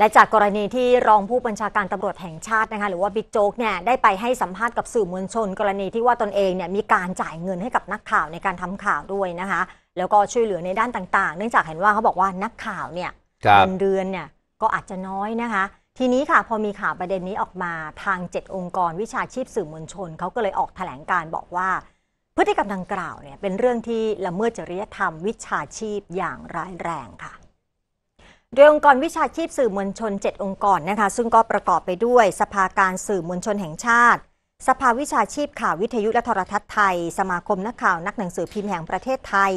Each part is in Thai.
และจากกรณีที่รองผู้บัญชาการตำรวจแห่งชาตินะคะ หรือว่าบิ๊กโจ๊กเนี่ยได้ไปให้สัมภาษณ์กับสื่อมวลชน กรณีที่ว่าตนเองเนี่ยมีการจ่ายเงินให้กับนักข่าวในการทำข่าวด้วยนะคะ แล้วก็ช่วยเหลือในด้านต่างๆ เนื่องจากเห็นว่าเขาบอกว่านักข่าวเนี่ยเงินเดือนเนี่ยก็อาจจะน้อยนะคะ ทีนี้ค่ะพอมีข่าวประเด็นนี้ออกมาทาง 7 องค์กรวิชาชีพสื่อมวลชนเขาก็เลยออกแถลงการบอกว่า พฤติกรรมดังกล่าวเนี่ยเป็นเรื่องที่ละเมิดจริยธรรมวิชาชีพอย่างร้ายแรงค่ะโดยองค์กรวิชาชีพสื่อมวลชน 7 องค์กรนะคะซึ่งก็ประกอบไปด้วย สภาการสื่อมวลชนแห่งชาติ สภาวิชาชีพข่าววิทยุและโทรทัศน์ไทยสมาคมนักข่าวนักหนังสือพิมพ์แห่งประเทศไทย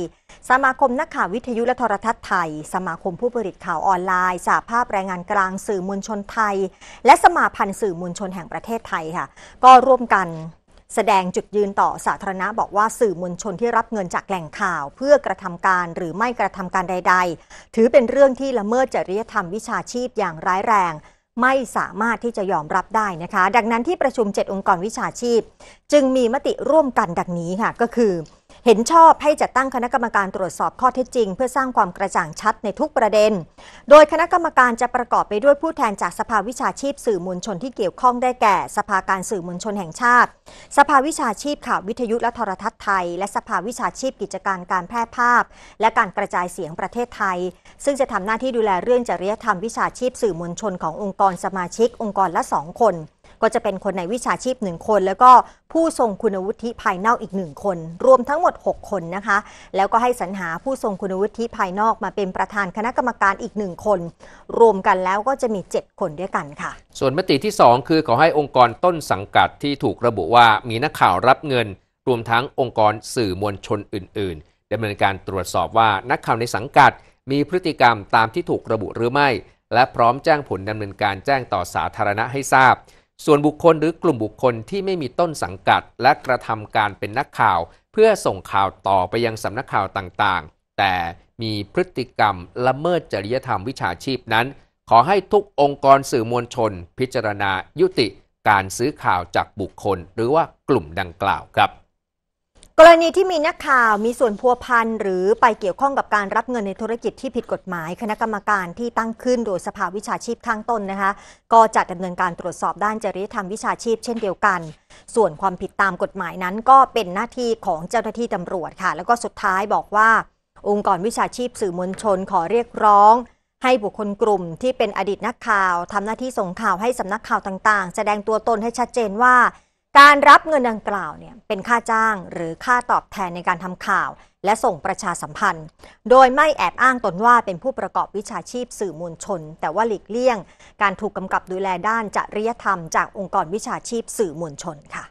สมาคมนักข่าววิทยุและโทรทัศน์ไทย สมาคมผู้ผลิตข่าวออนไลน์สาภาพแรงงานกลางสื่อมวลชนไทย และสมาพันธ์สื่อมวลชนแห่งประเทศไทยค่ะก็ร่วมกันแสดงจุดยืนต่อสาธารณะบอกว่าสื่อมวลชนที่รับเงินจากแหล่งข่าว เพื่อกระทำการหรือไม่กระทำการใด ๆ ถือเป็นเรื่องที่ละเมิดจริยธรรมวิชาชีพอย่างร้ายแรง ไม่สามารถที่จะยอมรับได้นะคะ ดังนั้นที่ประชุม 7 องค์กรวิชาชีพ จึงมีมติร่วมกันดังนี้ค่ะก็คือเห็นชอบให้จัดตั้งคณะกรรมการตรวจสอบข้อเท็จจริง เพื่อสร้างความกระจ่างชัดในทุกประเด็น โดยคณะกรรมการจะประกอบไปด้วยผู้แทนจากสภาวิชาชีพสื่อมวลชนที่เกี่ยวข้องได้แก่ สภาการสื่อมวลชนแห่งชาติ สภาวิชาชีพข่าววิทยุและโทรทัศน์ไทย และสภาวิชาชีพกิจการการแพร่ภาพ และการกระจายเสียงประเทศไทย ซึ่งจะทำหน้าที่ดูแลเรื่องจริยธรรมวิชาชีพสื่อมวลชนขององค์กรสมาชิก องค์กรละสองคนก็จะเป็นคนในวิชาชีพ 1 คน แล้วก็ผู้ทรงคุณวุฒิภายนอกอีก 1 คน รวมทั้งหมด 6 คนนะคะ แล้วก็ให้สรรหาผู้ทรงคุณวุฒิภายนอกมาเป็นประธานคณะกรรมการอีก 1 คน รวมกันแล้วก็จะมี 7 คนด้วยกันค่ะ ส่วนมติที่ 2 คือขอให้องค์กรต้นสังกัดที่ถูกระบุว่า มีนักข่าวรับเงิน รวมทั้งองค์กรสื่อมวลชนอื่น ๆดำเนินการตรวจสอบว่า นักข่าวในสังกัด มีพฤติกรรมตามที่ถูกระบุหรือไม่ และพร้อมแจ้งผลดำเนินการแจ้งต่อสาธารณะให้ทราบส่วนบุคคลหรือกลุ่มบุคคลที่ไม่มีต้นสังกัดและกระทำการเป็นนักข่าว เพื่อส่งข่าวต่อไปยังสำนักข่าวต่างๆ แต่มีพฤติกรรมละเมิดจริยธรรมวิชาชีพนั้น ขอให้ทุกองค์กรสื่อมวลชน พิจารณายุติ การซื้อข่าวจากบุคคลหรือว่ากลุ่มดังกล่าวครับกรณีที่มีนักข่าวมีส่วนพัวพันหรือไปเกี่ยวข้องกับการรับเงินในธุรกิจที่ผิดกฎหมายคณะกรรมการที่ตั้งขึ้นโดยสภาวิชาชีพข้างต้นนะคะก็จะดำเนินการตรวจสอบด้านจริยธรรมวิชาชีพเช่นเดียวกัน ส่วนความผิดตามกฎหมายนั้นก็เป็นหน้าที่ของเจ้าหน้าที่ตำรวจค่ะ แล้วก็สุดท้ายบอกว่า องค์กรวิชาชีพสื่อมวลชนขอเรียกร้อง ให้บุคคลกลุ่ม ที่เป็นอดีตนักข่าว ทำหน้าที่ส่งข่าวให้สำนักข่าวต่างๆ แสดงตัวตนให้ชัดเจนว่าการรับเงินดังกล่าวเนี่ยเป็นค่าจ้างหรือค่าตอบแทนในการทำข่าว และส่งประชาสัมพันธ์ โดยไม่แอบอ้างตนว่าเป็นผู้ประกอบวิชาชีพสื่อมวลชน แต่ว่าหลีกเลี่ยงการถูกกำกับดูแลด้านจริยธรรมจากองค์กรวิชาชีพสื่อมวลชนค่ะ